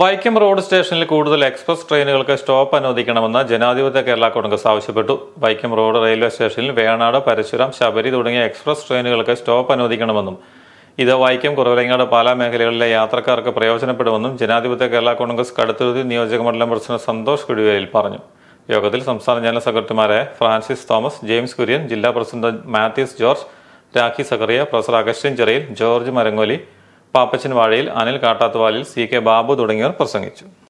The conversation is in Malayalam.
വൈക്കം റോഡ് സ്റ്റേഷനിൽ കൂടുതൽ എക്സ്പ്രസ് ട്രെയിനുകൾക്ക് സ്റ്റോപ്പ് അനുവദിക്കണമെന്ന് ജനാധിപത്യ കേരള കോൺഗ്രസ് ആവശ്യപ്പെട്ടു വൈക്കം റോഡ് റെയിൽവേ സ്റ്റേഷനിൽ വേണാട് പരശുരാം ശബരി തുടങ്ങിയ എക്സ്പ്രസ് ട്രെയിനുകൾക്ക് സ്റ്റോപ്പ് അനുവദിക്കണമെന്നും ഇത് വൈക്കം കുറവിലങ്ങാട് പാലാ മേഖലകളിലെ യാത്രക്കാർക്ക് പ്രയോജനപ്പെടുമെന്നും ജനാധിപത്യ കേരള കോൺഗ്രസ് കടുത്തുരുതി മണ്ഡലം പ്രസിഡന്റ് സന്തോഷ് കുടിവേലിൽ പറഞ്ഞു യോഗത്തിൽ സംസ്ഥാന ജനറൽ സെക്രട്ടറിമാരായ ഫ്രാൻസിസ് തോമസ് ജെയിംസ് കുര്യൻ ജില്ലാ president Mathews George Rakhi Zachariah professor Augustine Cheriyil George Marangoli Pappachan Vazhayil Anil Kattathuvalil C K Babu തുടങ്ങിയവർ പ്രസംഗിച്ചു